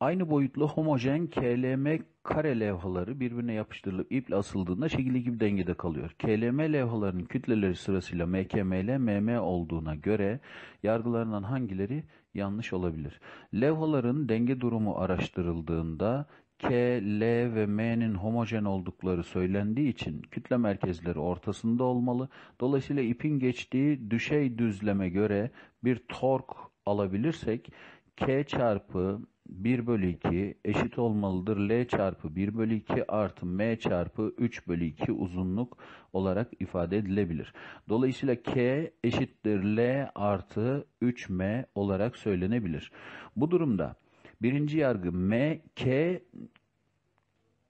Aynı boyutlu homojen KLM kare levhaları birbirine yapıştırılıp iple asıldığında şekilde gibi dengede kalıyor. KLM levhalarının kütleleri sırasıyla MKML, MM olduğuna göre yargılarından hangileri yanlış olabilir? Levhaların denge durumu araştırıldığında K, L ve M'nin homojen oldukları söylendiği için kütle merkezleri ortasında olmalı. Dolayısıyla ipin geçtiği düşey düzleme göre bir tork alabilirsek K çarpı 1 bölü 2 eşit olmalıdır L çarpı 1 bölü 2 artı M çarpı 3 bölü 2 uzunluk olarak ifade edilebilir. Dolayısıyla K eşittir L artı 3M olarak söylenebilir. Bu durumda birinci yargı M, K,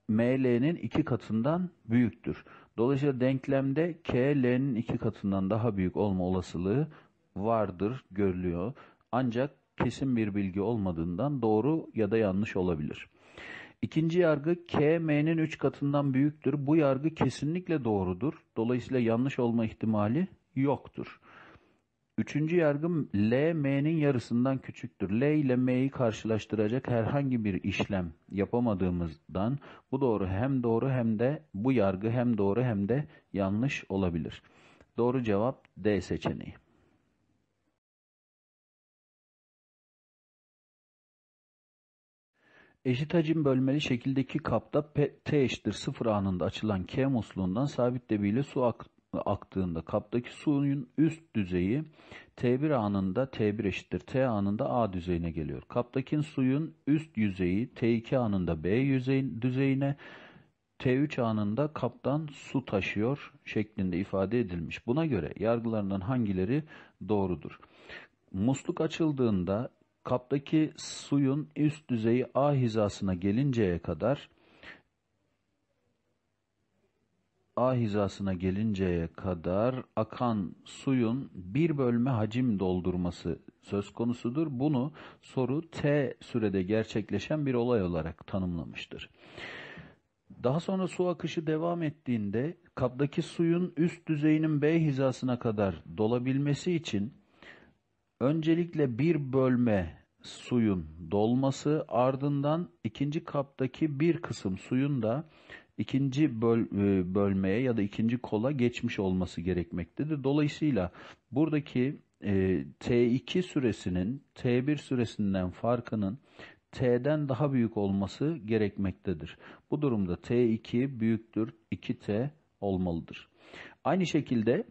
ML'nin iki katından büyüktür. Dolayısıyla denklemde k l'nin iki katından daha büyük olma olasılığı vardır görülüyor. Ancak kesin bir bilgi olmadığından doğru ya da yanlış olabilir. İkinci yargı K, M'nin 3 katından büyüktür. Bu yargı kesinlikle doğrudur. Dolayısıyla yanlış olma ihtimali yoktur. Üçüncü yargı L, M'nin yarısından küçüktür. L ile M'yi karşılaştıracak herhangi bir işlem yapamadığımızdan bu doğru hem doğru hem de bu yargı hem doğru hem de yanlış olabilir. Doğru cevap D seçeneği. Eşit hacim bölmeli şekildeki kapta P, T eşittir 0 anında açılan K musluğundan sabit debiyle su ak, aktığında kaptaki suyun üst düzeyi T1 anında T1 eşittir T anında A düzeyine geliyor. Kaptaki suyun üst yüzeyi T2 anında B yüzey, düzeyine T3 anında kaptan su taşıyor şeklinde ifade edilmiş. Buna göre yargılarından hangileri doğrudur? Musluk açıldığında kaptaki suyun üst düzeyi A hizasına gelinceye kadar A hizasına gelinceye kadar akan suyun bir bölme hacim doldurması söz konusudur. Bunu soru T sürede gerçekleşen bir olay olarak tanımlamıştır. Daha sonra su akışı devam ettiğinde kaptaki suyun üst düzeyinin B hizasına kadar dolabilmesi için Öncelikle bir bölme suyun dolması ardından ikinci kaptaki bir kısım suyun da ikinci böl e, bölmeye ya da ikinci kola geçmiş olması gerekmektedir. Dolayısıyla buradaki e, T2 süresinin T1 süresinden farkının T'den daha büyük olması gerekmektedir. Bu durumda T2 büyüktür 2T olmalıdır. Aynı şekilde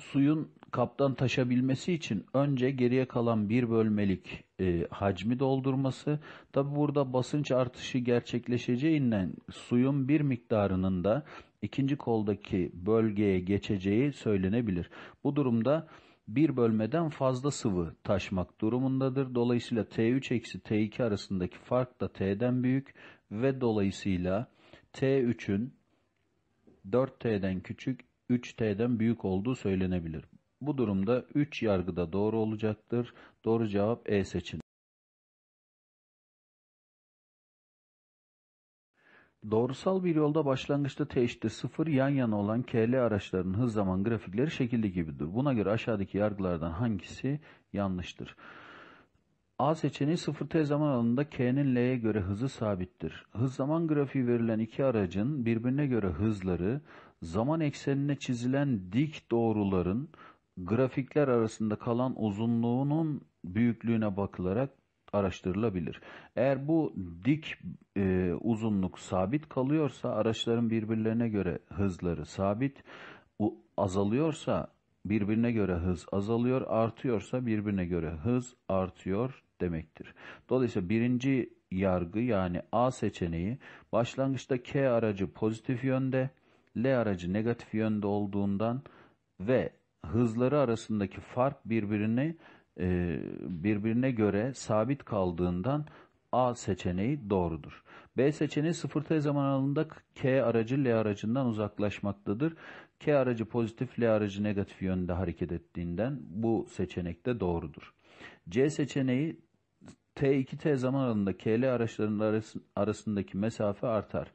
suyun kaptan taşabilmesi için önce geriye kalan bir bölmelik e, hacmi doldurması. Tabi burada basınç artışı gerçekleşeceğinden suyun bir miktarının da ikinci koldaki bölgeye geçeceği söylenebilir. Bu durumda bir bölmeden fazla sıvı taşmak durumundadır. Dolayısıyla T3 eksi T2 arasındaki fark da T'den büyük ve dolayısıyla T3'ün 4T'den küçük 3T'den büyük olduğu söylenebilir. Bu durumda üç yargıda doğru olacaktır. Doğru cevap E seçeneği. Doğrusal bir yolda başlangıçta t sıfır yan yana olan KL araçlarının hız zaman grafikleri şekilde gibidir. Buna göre aşağıdaki yargılardan hangisi yanlıştır? A seçeneği sıfır t zaman alanında k'nin l'ye göre hızı sabittir. Hız zaman grafiği verilen iki aracın birbirine göre hızları zaman eksenine çizilen dik doğruların grafikler arasında kalan uzunluğunun büyüklüğüne bakılarak araştırılabilir. Eğer bu dik e, uzunluk sabit kalıyorsa araçların birbirlerine göre hızları sabit, u, azalıyorsa birbirine göre hız azalıyor, artıyorsa birbirine göre hız artıyor demektir. Dolayısıyla birinci yargı yani A seçeneği başlangıçta K aracı pozitif yönde, L aracı negatif yönde olduğundan ve hızları arasındaki fark birbirine e, birbirine göre sabit kaldığından A seçeneği doğrudur. B seçeneği sıfır t zaman alanında K aracı L aracından uzaklaşmaktadır. K aracı pozitif L aracı negatif yönde hareket ettiğinden bu seçenek de doğrudur. C seçeneği T2T zaman alanında KL araçlarının arasındaki mesafe artar.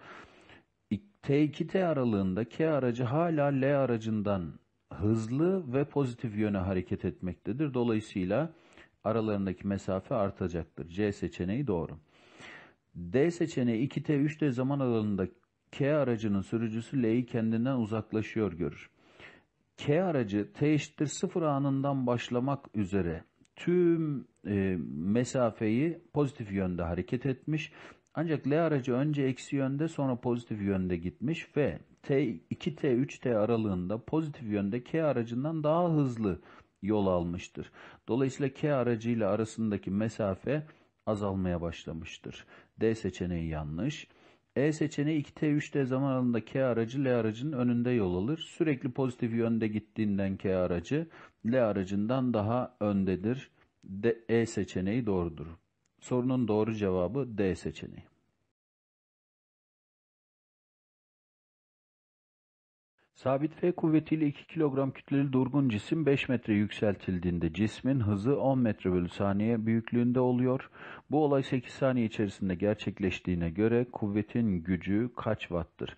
T2T aralığında K aracı hala L aracından hızlı ve pozitif yöne hareket etmektedir. Dolayısıyla aralarındaki mesafe artacaktır. C seçeneği doğru. D seçeneği 2T 3T zaman aralığında K aracının sürücüsü L'yi kendinden uzaklaşıyor görür. K aracı T eşittir 0 anından başlamak üzere tüm e, mesafeyi pozitif yönde hareket etmiş. Ancak L aracı önce eksi yönde sonra pozitif yönde gitmiş ve T2T 3T aralığında pozitif yönde K aracından daha hızlı yol almıştır. Dolayısıyla K aracıyla arasındaki mesafe azalmaya başlamıştır. D seçeneği yanlış. E seçeneği 2T 3T zaman alanında K aracı L aracının önünde yol alır. Sürekli pozitif yönde gittiğinden K aracı L aracından daha öndedir. D, e seçeneği doğrudur. Sorunun doğru cevabı D seçeneği. Sabit F kuvvetiyle 2 kilogram kütleli durgun cisim 5 metre yükseltildiğinde cismin hızı 10 metre bölü saniye büyüklüğünde oluyor. Bu olay 8 saniye içerisinde gerçekleştiğine göre kuvvetin gücü kaç watt'tır?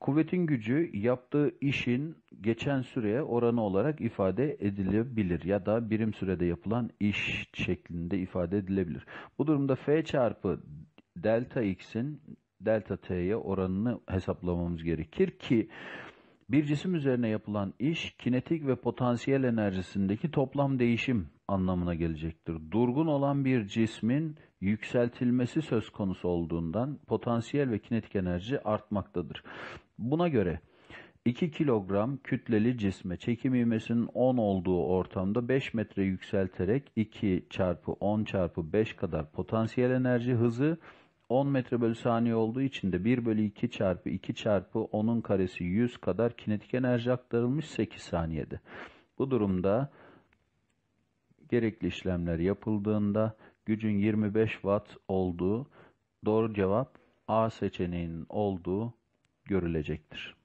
Kuvvetin gücü yaptığı işin geçen süreye oranı olarak ifade edilebilir ya da birim sürede yapılan iş şeklinde ifade edilebilir. Bu durumda F çarpı delta x'in delta t'ye oranını hesaplamamız gerekir ki bir cisim üzerine yapılan iş kinetik ve potansiyel enerjisindeki toplam değişim anlamına gelecektir. Durgun olan bir cismin yükseltilmesi söz konusu olduğundan potansiyel ve kinetik enerji artmaktadır. Buna göre 2 kilogram kütleli cisme çekim ivmesinin 10 olduğu ortamda 5 metre yükselterek 2 çarpı 10 çarpı 5 kadar potansiyel enerji hızı 10 metre bölü saniye olduğu için de 1 bölü 2 çarpı 2 çarpı 10'un karesi 100 kadar kinetik enerji aktarılmış 8 saniyede. Bu durumda gerekli işlemler yapıldığında gücün 25 watt olduğu doğru cevap A seçeneğinin olduğu görülecektir.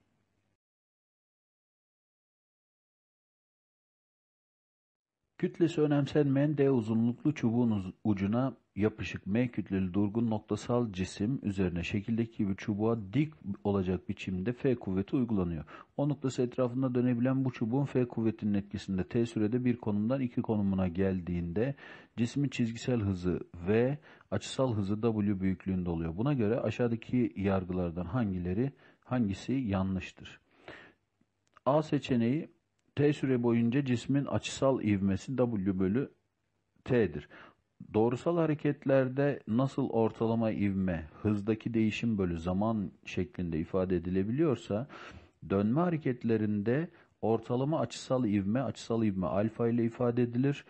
Kütlesi önemsenmeyen D uzunluklu çubuğun ucuna yapışık M kütleli durgun noktasal cisim üzerine şekildeki gibi çubuğa dik olacak biçimde F kuvveti uygulanıyor. O noktası etrafında dönebilen bu çubuğun F kuvvetinin etkisinde T sürede bir konumdan iki konumuna geldiğinde cismin çizgisel hızı V, açısal hızı W büyüklüğünde oluyor. Buna göre aşağıdaki yargılardan hangileri hangisi yanlıştır? A seçeneği T süre boyunca cismin açısal ivmesi W bölü T'dir. Doğrusal hareketlerde nasıl ortalama ivme, hızdaki değişim bölü zaman şeklinde ifade edilebiliyorsa, dönme hareketlerinde ortalama açısal ivme, açısal ivme alfa ile ifade edilir.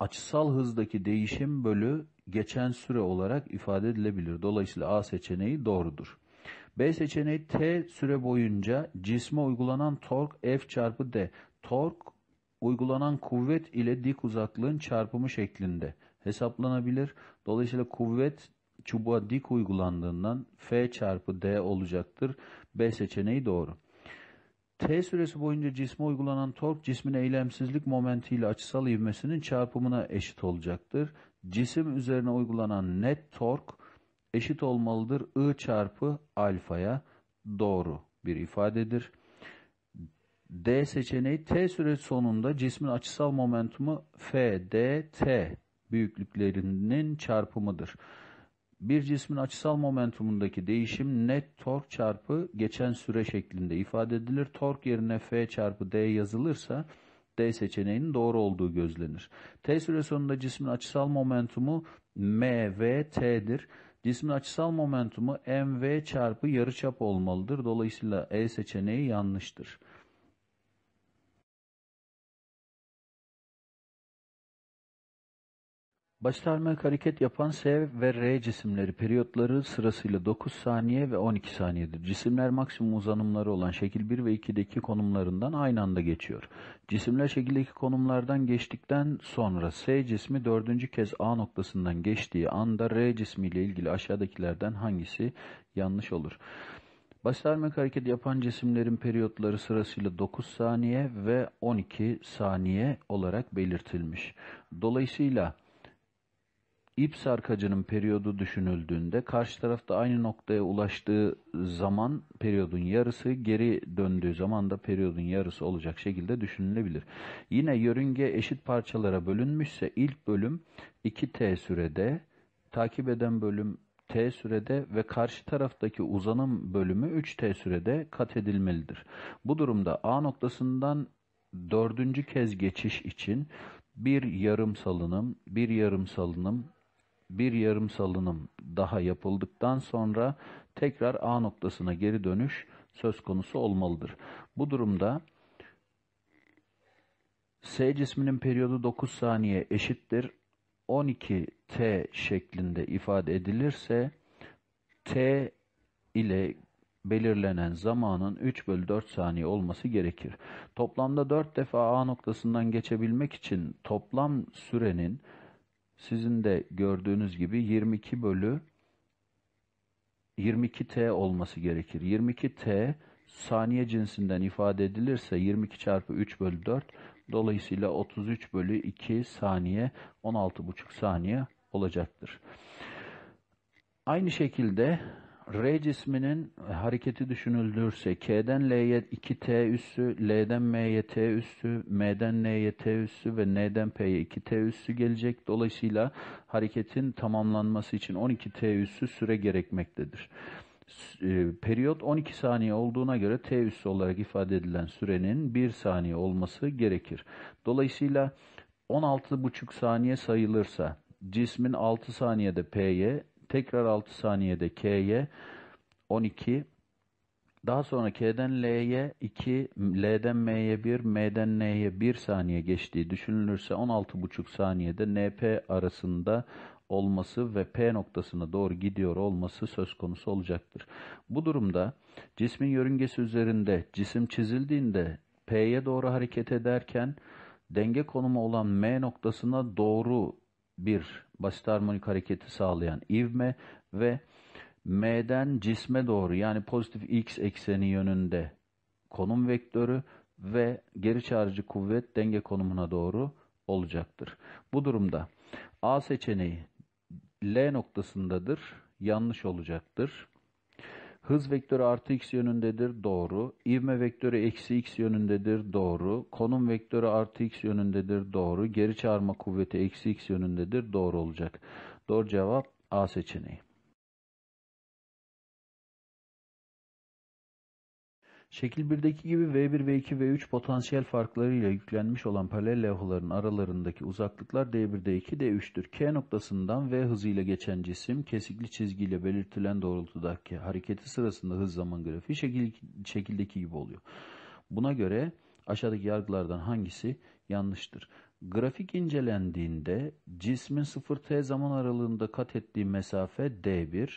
Açısal hızdaki değişim bölü geçen süre olarak ifade edilebilir. Dolayısıyla A seçeneği doğrudur. B seçeneği T süre boyunca cisme uygulanan tork F çarpı D. Tork uygulanan kuvvet ile dik uzaklığın çarpımı şeklinde hesaplanabilir. Dolayısıyla kuvvet çubuğa dik uygulandığından F çarpı D olacaktır. B seçeneği doğru. T süresi boyunca cisme uygulanan tork cismin eylemsizlik momenti ile açısal ivmesinin çarpımına eşit olacaktır. Cisim üzerine uygulanan net tork eşit olmalıdır i çarpı alfaya doğru bir ifadedir. D seçeneği T süre sonunda cismin açısal momentumu F, D, T büyüklüklerinin çarpımıdır. Bir cismin açısal momentumundaki değişim net tork çarpı geçen süre şeklinde ifade edilir. Tork yerine F çarpı D yazılırsa D seçeneğinin doğru olduğu gözlenir. T süre sonunda cismin açısal momentumu M, V, T'dir. Cismin açısal momentumu mv çarpı yarıçap olmalıdır. Dolayısıyla E seçeneği yanlıştır. Baş hareket yapan S ve R cisimleri periyotları sırasıyla 9 saniye ve 12 saniyedir. Cisimler maksimum uzanımları olan şekil 1 ve 2'deki konumlarından aynı anda geçiyor. Cisimler şekildeki konumlardan geçtikten sonra S cismi 4. kez A noktasından geçtiği anda R cismi ilgili aşağıdakilerden hangisi yanlış olur? Baş hareket yapan cisimlerin periyotları sırasıyla 9 saniye ve 12 saniye olarak belirtilmiş. Dolayısıyla ip sarkacının periyodu düşünüldüğünde karşı tarafta aynı noktaya ulaştığı zaman periyodun yarısı geri döndüğü zaman da periyodun yarısı olacak şekilde düşünülebilir. Yine yörünge eşit parçalara bölünmüşse ilk bölüm 2t sürede takip eden bölüm t sürede ve karşı taraftaki uzanım bölümü 3t sürede kat edilmelidir. Bu durumda A noktasından dördüncü kez geçiş için bir yarım salınım, bir yarım salınım, bir yarım salınım daha yapıldıktan sonra tekrar A noktasına geri dönüş söz konusu olmalıdır. Bu durumda S cisminin periyodu 9 saniye eşittir. 12T şeklinde ifade edilirse T ile belirlenen zamanın 3 bölü 4 saniye olması gerekir. Toplamda 4 defa A noktasından geçebilmek için toplam sürenin sizin de gördüğünüz gibi 22 bölü 22T olması gerekir. 22T saniye cinsinden ifade edilirse 22 çarpı 3 bölü 4 dolayısıyla 33 bölü 2 saniye 16,5 saniye olacaktır. Aynı şekilde R cisminin hareketi düşünülürse K'den L'ye 2T üssü, L'den M'ye T üssü, M'den N'ye T üssü ve N'den P'ye 2T üssü gelecek. Dolayısıyla hareketin tamamlanması için 12T üssü süre gerekmektedir. Ee, periyot 12 saniye olduğuna göre T üssü olarak ifade edilen sürenin 1 saniye olması gerekir. Dolayısıyla 16,5 saniye sayılırsa cismin 6 saniyede P'ye, Tekrar 6 saniyede K'ye 12. Daha sonra K'den L'ye 2, L'den M'ye 1, M'den N'ye 1 saniye geçtiği düşünülürse 16,5 saniyede NP arasında olması ve P noktasına doğru gidiyor olması söz konusu olacaktır. Bu durumda cismin yörüngesi üzerinde cisim çizildiğinde P'ye doğru hareket ederken denge konumu olan M noktasına doğru bir basit harmonik hareketi sağlayan ivme ve M'den cisme doğru yani pozitif X ekseni yönünde konum vektörü ve geri çağırıcı kuvvet denge konumuna doğru olacaktır. Bu durumda A seçeneği L noktasındadır, yanlış olacaktır. Hız vektörü artı x yönündedir. Doğru. İvme vektörü eksi x yönündedir. Doğru. Konum vektörü artı x yönündedir. Doğru. Geri çağırma kuvveti eksi x yönündedir. Doğru olacak. Doğru cevap A seçeneği. Şekil 1'deki gibi V1, V2, V3 potansiyel farklarıyla yüklenmiş olan paralel levhaların aralarındaki uzaklıklar D1, D2, D3'tür. K noktasından V hızıyla geçen cisim kesikli çizgiyle belirtilen doğrultudaki hareketi sırasında hız zaman grafiği şekil, şekildeki gibi oluyor. Buna göre aşağıdaki yargılardan hangisi yanlıştır? Grafik incelendiğinde cismin 0T zaman aralığında kat ettiği mesafe D1,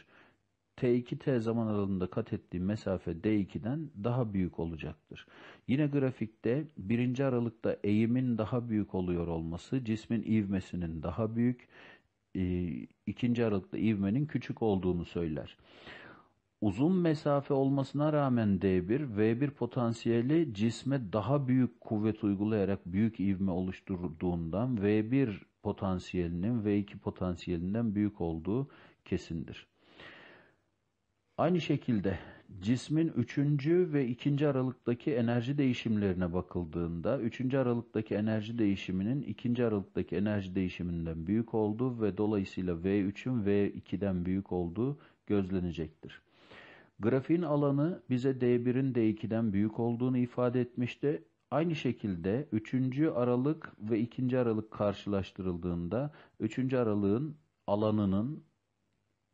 T2T zaman aralığında kat ettiğim mesafe D2'den daha büyük olacaktır. Yine grafikte birinci aralıkta eğimin daha büyük oluyor olması cismin ivmesinin daha büyük, e, ikinci aralıkta ivmenin küçük olduğunu söyler. Uzun mesafe olmasına rağmen D1, V1 potansiyeli cisme daha büyük kuvvet uygulayarak büyük ivme oluşturduğundan V1 potansiyelinin V2 potansiyelinden büyük olduğu kesindir. Aynı şekilde cismin 3. ve 2. aralıktaki enerji değişimlerine bakıldığında 3. aralıktaki enerji değişiminin 2. aralıktaki enerji değişiminden büyük olduğu ve dolayısıyla V3'ün V2'den büyük olduğu gözlenecektir. Grafiğin alanı bize D1'in D2'den büyük olduğunu ifade etmişti. Aynı şekilde 3. aralık ve 2. aralık karşılaştırıldığında 3. aralığın alanının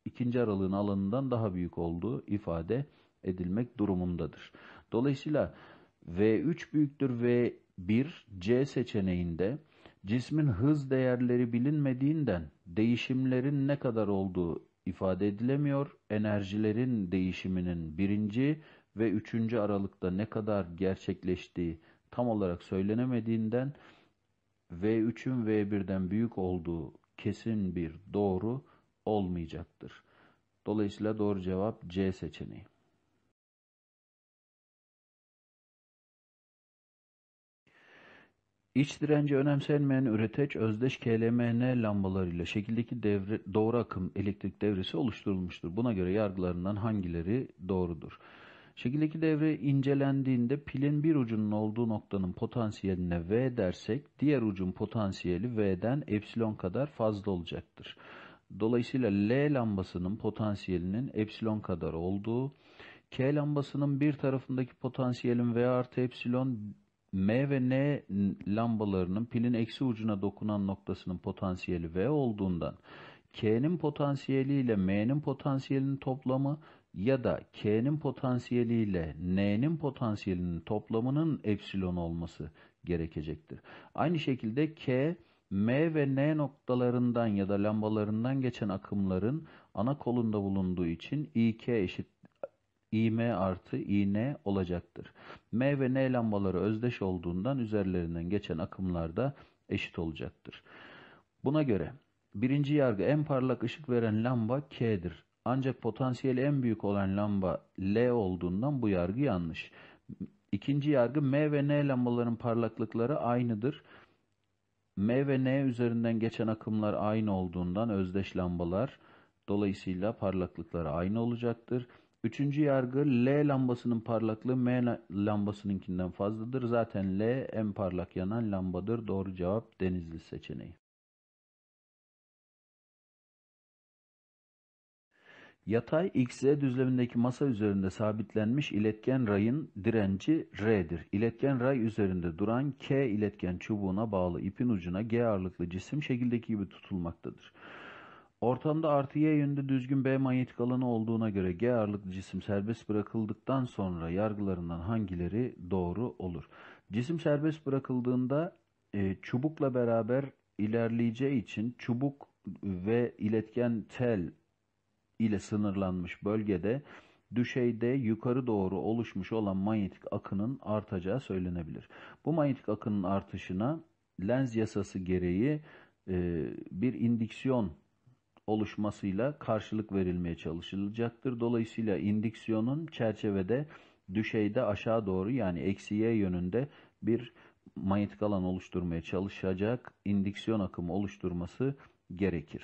ikinci aralığın alanından daha büyük olduğu ifade edilmek durumundadır. Dolayısıyla V3 büyüktür V1 C seçeneğinde cismin hız değerleri bilinmediğinden değişimlerin ne kadar olduğu ifade edilemiyor. Enerjilerin değişiminin birinci ve üçüncü aralıkta ne kadar gerçekleştiği tam olarak söylenemediğinden V3'ün V1'den büyük olduğu kesin bir doğru olmayacaktır. Dolayısıyla doğru cevap C seçeneği. İç direnci önemsenmeyen üreteç özdeş KLMN lambalarıyla şekildeki devre, doğru akım elektrik devresi oluşturulmuştur. Buna göre yargılarından hangileri doğrudur? Şekildeki devre incelendiğinde pilin bir ucunun olduğu noktanın potansiyeline V dersek diğer ucun potansiyeli V'den epsilon kadar fazla olacaktır. Dolayısıyla L lambasının potansiyelinin epsilon kadar olduğu, K lambasının bir tarafındaki potansiyelin V artı epsilon, M ve N lambalarının pilin eksi ucuna dokunan noktasının potansiyeli V olduğundan, K'nin potansiyeli ile M'nin potansiyelinin toplamı ya da K'nin potansiyeli ile N'nin potansiyelinin toplamının epsilon olması gerekecektir. Aynı şekilde K M ve N noktalarından ya da lambalarından geçen akımların ana kolunda bulunduğu için İK eşit İM artı İN olacaktır. M ve N lambaları özdeş olduğundan üzerlerinden geçen akımlar da eşit olacaktır. Buna göre birinci yargı en parlak ışık veren lamba K'dir. Ancak potansiyeli en büyük olan lamba L olduğundan bu yargı yanlış. İkinci yargı M ve N lambaların parlaklıkları aynıdır. M ve N üzerinden geçen akımlar aynı olduğundan özdeş lambalar dolayısıyla parlaklıkları aynı olacaktır. Üçüncü yargı L lambasının parlaklığı M lambasınınkinden fazladır. Zaten L en parlak yanan lambadır. Doğru cevap Denizli seçeneği. Yatay XZ düzlemindeki masa üzerinde sabitlenmiş iletken rayın direnci R'dir. İletken ray üzerinde duran K iletken çubuğuna bağlı ipin ucuna G ağırlıklı cisim şekildeki gibi tutulmaktadır. Ortamda artı Y yönünde düzgün B manyetik alanı olduğuna göre G ağırlıklı cisim serbest bırakıldıktan sonra yargılarından hangileri doğru olur? Cisim serbest bırakıldığında e, çubukla beraber ilerleyeceği için çubuk e, ve iletken tel ile sınırlanmış bölgede düşeyde yukarı doğru oluşmuş olan manyetik akının artacağı söylenebilir. Bu manyetik akının artışına lens yasası gereği e, bir indiksiyon oluşmasıyla karşılık verilmeye çalışılacaktır. Dolayısıyla indiksiyonun çerçevede düşeyde aşağı doğru yani eksiye yönünde bir manyetik alan oluşturmaya çalışacak indiksiyon akımı oluşturması gerekir.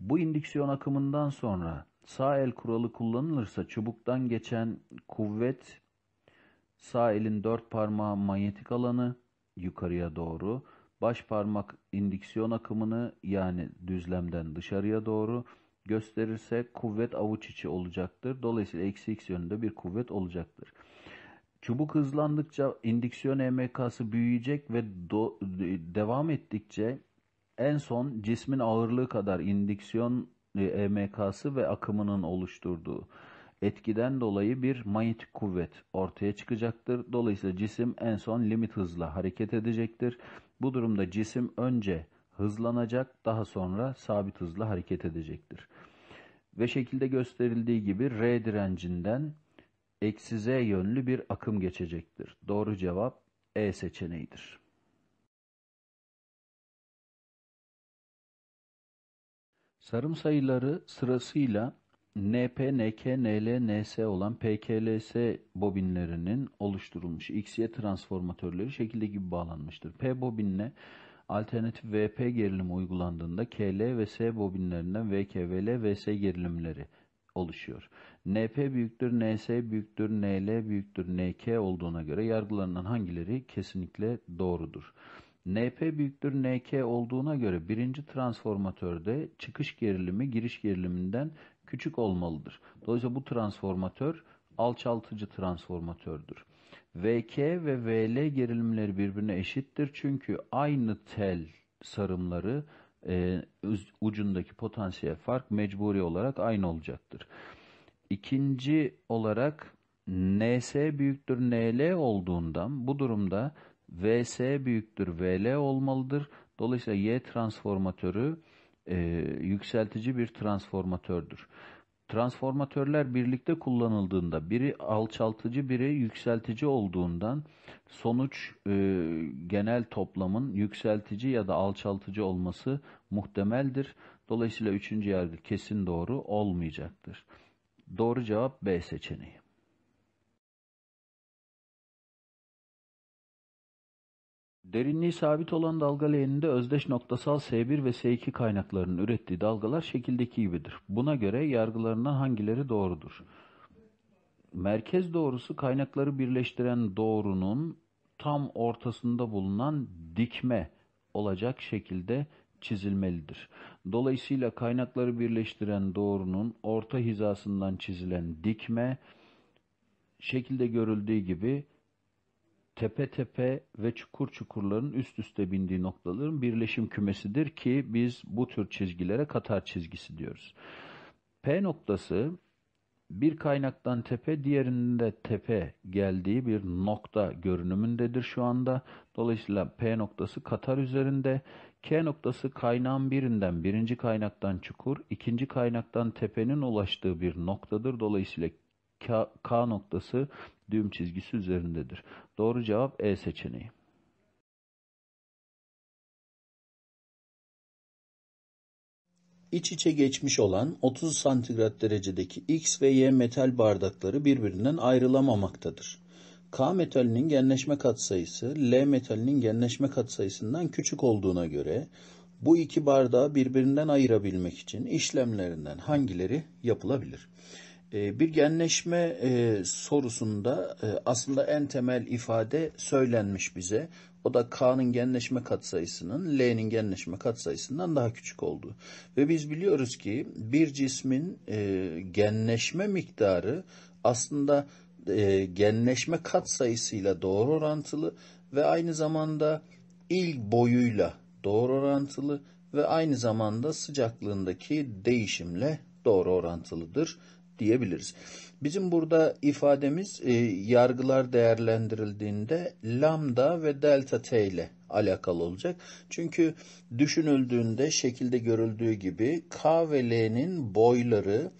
Bu indüksiyon akımından sonra sağ el kuralı kullanılırsa çubuktan geçen kuvvet sağ elin dört parmağı manyetik alanı yukarıya doğru, baş parmak indüksiyon akımını yani düzlemden dışarıya doğru gösterirse kuvvet avuç içi olacaktır. Dolayısıyla eksi x yönünde bir kuvvet olacaktır. Çubuk hızlandıkça indüksiyon EMK'sı büyüyecek ve do, devam ettikçe en son cismin ağırlığı kadar indiksiyon EMK'sı e ve akımının oluşturduğu etkiden dolayı bir manyetik kuvvet ortaya çıkacaktır. Dolayısıyla cisim en son limit hızla hareket edecektir. Bu durumda cisim önce hızlanacak daha sonra sabit hızla hareket edecektir. Ve şekilde gösterildiği gibi R direncinden eksi Z yönlü bir akım geçecektir. Doğru cevap E seçeneğidir. Sarım sayıları sırasıyla NP, NK, NL, NS olan PKLS bobinlerinin oluşturulmuş XY transformatörleri şekilde gibi bağlanmıştır. P bobinle alternatif VP gerilimi uygulandığında KL ve S bobinlerinden VK, VL, VS gerilimleri oluşuyor. NP büyüktür, NS büyüktür, NL büyüktür, NK olduğuna göre yargılarından hangileri kesinlikle doğrudur. NP büyüktür NK olduğuna göre birinci transformatörde çıkış gerilimi giriş geriliminden küçük olmalıdır. Dolayısıyla bu transformatör alçaltıcı transformatördür. VK ve VL gerilimleri birbirine eşittir. Çünkü aynı tel sarımları e, ucundaki potansiyel fark mecburi olarak aynı olacaktır. İkinci olarak NS büyüktür NL olduğundan bu durumda VS büyüktür VL olmalıdır. Dolayısıyla Y transformatörü e, yükseltici bir transformatördür. Transformatörler birlikte kullanıldığında biri alçaltıcı biri yükseltici olduğundan sonuç e, genel toplamın yükseltici ya da alçaltıcı olması muhtemeldir. Dolayısıyla üçüncü yargı kesin doğru olmayacaktır. Doğru cevap B seçeneği. Derinliği sabit olan dalga leğeninde özdeş noktasal S1 ve S2 kaynaklarının ürettiği dalgalar şekildeki gibidir. Buna göre yargılarından hangileri doğrudur? Merkez doğrusu kaynakları birleştiren doğrunun tam ortasında bulunan dikme olacak şekilde çizilmelidir. Dolayısıyla kaynakları birleştiren doğrunun orta hizasından çizilen dikme şekilde görüldüğü gibi tepe tepe ve çukur çukurların üst üste bindiği noktaların birleşim kümesidir ki biz bu tür çizgilere katar çizgisi diyoruz. P noktası bir kaynaktan tepe diğerinde tepe geldiği bir nokta görünümündedir şu anda. Dolayısıyla P noktası Katar üzerinde. K noktası kaynağın birinden birinci kaynaktan çukur, ikinci kaynaktan tepenin ulaştığı bir noktadır. Dolayısıyla K, K noktası düğüm çizgisi üzerindedir. Doğru cevap E seçeneği. İç içe geçmiş olan 30 santigrat derecedeki X ve Y metal bardakları birbirinden ayrılamamaktadır. K metalinin genleşme katsayısı L metalinin genleşme katsayısından küçük olduğuna göre bu iki bardağı birbirinden ayırabilmek için işlemlerinden hangileri yapılabilir? Ee, bir genleşme e, sorusunda e, aslında en temel ifade söylenmiş bize. O da K'nın genleşme katsayısının L'nin genleşme katsayısından daha küçük olduğu. Ve biz biliyoruz ki bir cismin e, genleşme miktarı aslında genleşme katsayısıyla doğru orantılı ve aynı zamanda il boyuyla doğru orantılı ve aynı zamanda sıcaklığındaki değişimle doğru orantılıdır diyebiliriz. Bizim burada ifademiz e, yargılar değerlendirildiğinde lambda ve delta t ile alakalı olacak. Çünkü düşünüldüğünde şekilde görüldüğü gibi k ve l'nin boyları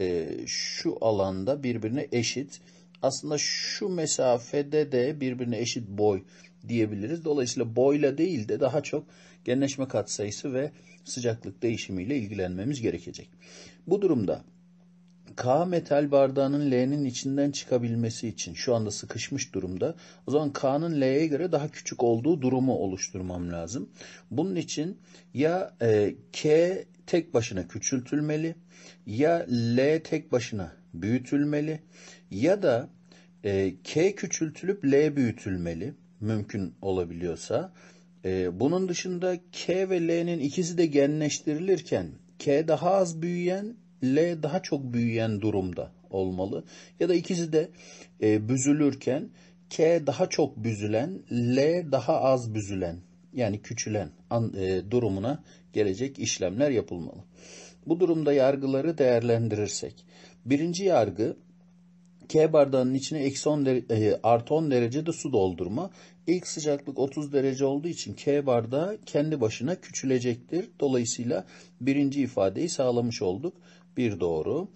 e, şu alanda birbirine eşit. Aslında şu mesafede de birbirine eşit boy diyebiliriz. Dolayısıyla boyla değil de daha çok genleşme katsayısı ve sıcaklık değişimiyle ilgilenmemiz gerekecek. Bu durumda K metal bardağının L'nin içinden çıkabilmesi için şu anda sıkışmış durumda. O zaman K'nın L'ye göre daha küçük olduğu durumu oluşturmam lazım. Bunun için ya e, K tek başına küçültülmeli ya L tek başına büyütülmeli ya da e, K küçültülüp L büyütülmeli mümkün olabiliyorsa. E, bunun dışında K ve L'nin ikisi de genleştirilirken K daha az büyüyen L daha çok büyüyen durumda olmalı. Ya da ikisi de e, büzülürken K daha çok büzülen, L daha az büzülen yani küçülen an, e, durumuna gelecek işlemler yapılmalı. Bu durumda yargıları değerlendirirsek. Birinci yargı K bardağının içine eksi 10 derece, artı 10 derecede su doldurma. İlk sıcaklık 30 derece olduğu için K bardağı kendi başına küçülecektir. Dolayısıyla birinci ifadeyi sağlamış olduk. Bir doğru.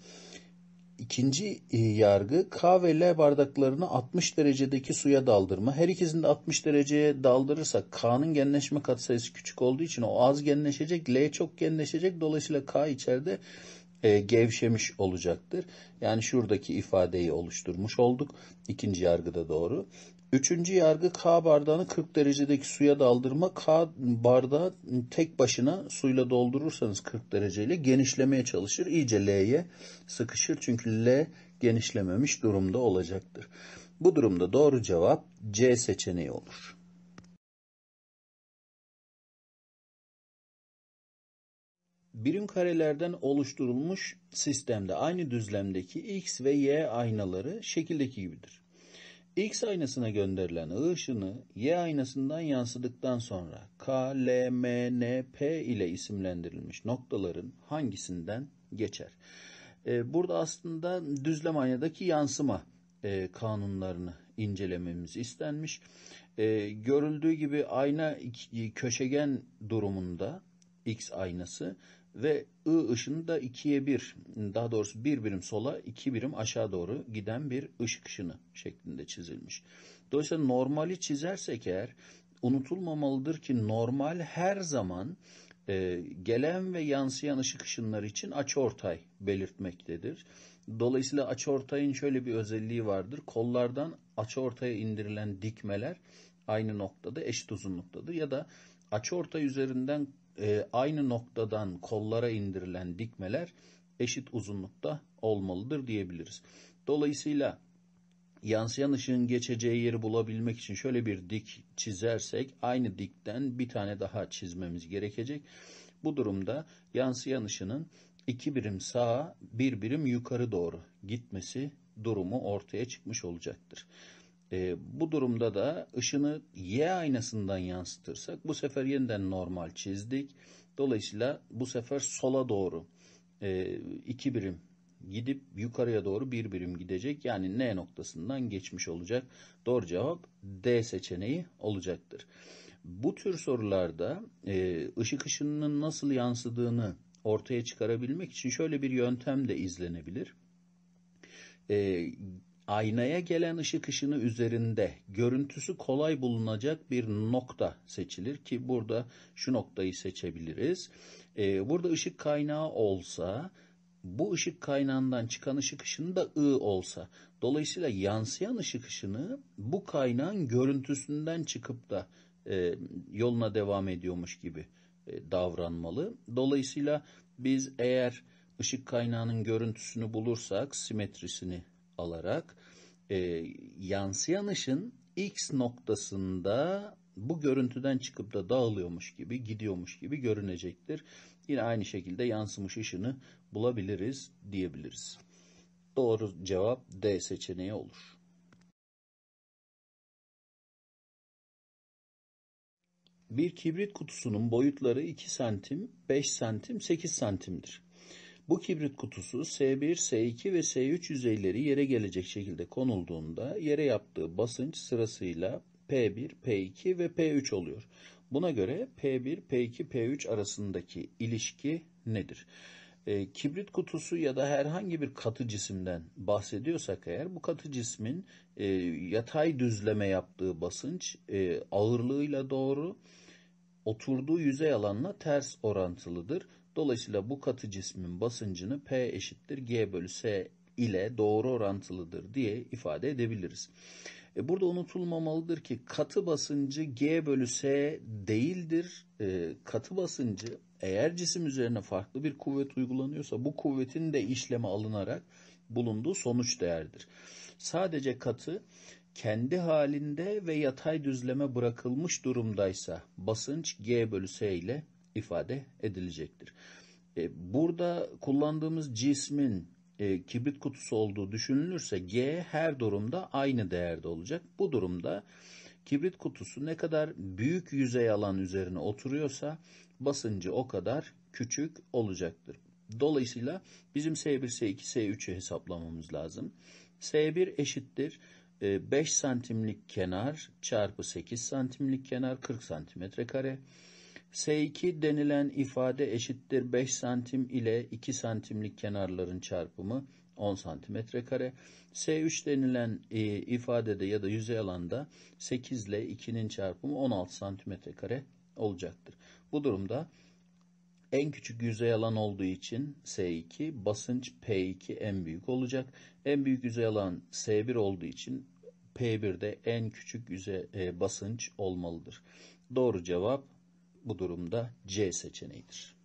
İkinci e, yargı K ve L bardaklarını 60 derecedeki suya daldırma. Her ikisini de 60 dereceye daldırırsak K'nın genleşme katsayısı küçük olduğu için o az genleşecek, L çok genleşecek. Dolayısıyla K içeride e, gevşemiş olacaktır. Yani şuradaki ifadeyi oluşturmuş olduk. İkinci yargıda doğru. Üçüncü yargı K bardağını 40 derecedeki suya daldırma. K bardağı tek başına suyla doldurursanız 40 dereceyle genişlemeye çalışır. İyice L'ye sıkışır. Çünkü L genişlememiş durumda olacaktır. Bu durumda doğru cevap C seçeneği olur. birim karelerden oluşturulmuş sistemde aynı düzlemdeki x ve y aynaları şekildeki gibidir. X aynasına gönderilen I ışını Y aynasından yansıdıktan sonra K, L, M, N, P ile isimlendirilmiş noktaların hangisinden geçer? E, burada aslında düzlem aynadaki yansıma e, kanunlarını incelememiz istenmiş. E, görüldüğü gibi ayna köşegen durumunda X aynası ve I ışını da ikiye bir, daha doğrusu bir birim sola iki birim aşağı doğru giden bir ışık ışını şeklinde çizilmiş. Dolayısıyla normali çizersek eğer unutulmamalıdır ki normal her zaman e, gelen ve yansıyan ışık ışınları için açıortay belirtmektedir. Dolayısıyla açıortayın şöyle bir özelliği vardır. Kollardan açıortaya indirilen dikmeler aynı noktada eşit uzunluktadır ya da açıortay üzerinden e, aynı noktadan kollara indirilen dikmeler eşit uzunlukta olmalıdır diyebiliriz. Dolayısıyla yansıyan ışığın geçeceği yeri bulabilmek için şöyle bir dik çizersek aynı dikten bir tane daha çizmemiz gerekecek. Bu durumda yansıyan ışının iki birim sağa bir birim yukarı doğru gitmesi durumu ortaya çıkmış olacaktır. E, bu durumda da ışını Y aynasından yansıtırsak bu sefer yeniden normal çizdik. Dolayısıyla bu sefer sola doğru e, iki birim gidip yukarıya doğru bir birim gidecek. Yani N noktasından geçmiş olacak. Doğru cevap D seçeneği olacaktır. Bu tür sorularda e, ışık ışınının nasıl yansıdığını ortaya çıkarabilmek için şöyle bir yöntem de izlenebilir. E, Aynaya gelen ışık ışını üzerinde görüntüsü kolay bulunacak bir nokta seçilir ki burada şu noktayı seçebiliriz. Ee, burada ışık kaynağı olsa bu ışık kaynağından çıkan ışık ışını da I olsa. Dolayısıyla yansıyan ışık ışını bu kaynağın görüntüsünden çıkıp da e, yoluna devam ediyormuş gibi e, davranmalı. Dolayısıyla biz eğer ışık kaynağının görüntüsünü bulursak simetrisini alarak e, yansıyan ışın X noktasında bu görüntüden çıkıp da dağılıyormuş gibi gidiyormuş gibi görünecektir. Yine aynı şekilde yansımış ışını bulabiliriz diyebiliriz. Doğru cevap D seçeneği olur. Bir kibrit kutusunun boyutları 2 santim, 5 santim, 8 santimdir. Bu kibrit kutusu S1, S2 ve S3 yüzeyleri yere gelecek şekilde konulduğunda yere yaptığı basınç sırasıyla P1, P2 ve P3 oluyor. Buna göre P1, P2, P3 arasındaki ilişki nedir? E, kibrit kutusu ya da herhangi bir katı cisimden bahsediyorsak eğer bu katı cismin e, yatay düzleme yaptığı basınç e, ağırlığıyla doğru oturduğu yüzey alanla ters orantılıdır. Dolayısıyla bu katı cismin basıncını P eşittir G bölü S ile doğru orantılıdır diye ifade edebiliriz. E burada unutulmamalıdır ki katı basıncı G bölü S değildir. E, katı basıncı eğer cisim üzerine farklı bir kuvvet uygulanıyorsa bu kuvvetin de işleme alınarak bulunduğu sonuç değerdir. Sadece katı kendi halinde ve yatay düzleme bırakılmış durumdaysa basınç G bölü S ile ifade edilecektir. E, burada kullandığımız cismin e, kibrit kutusu olduğu düşünülürse G her durumda aynı değerde olacak. Bu durumda kibrit kutusu ne kadar büyük yüzey alan üzerine oturuyorsa basıncı o kadar küçük olacaktır. Dolayısıyla bizim S1, S2, S3'ü hesaplamamız lazım. S1 eşittir 5 e, santimlik kenar çarpı 8 santimlik kenar 40 santimetre kare. S2 denilen ifade eşittir 5 santim ile 2 santimlik kenarların çarpımı 10 santimetre kare. S3 denilen e, ifadede ya da yüzey alanda 8 ile 2'nin çarpımı 16 santimetre kare olacaktır. Bu durumda en küçük yüzey alan olduğu için S2 basınç P2 en büyük olacak. En büyük yüzey alan S1 olduğu için P1'de en küçük yüze e, basınç olmalıdır. Doğru cevap bu durumda C seçeneğidir.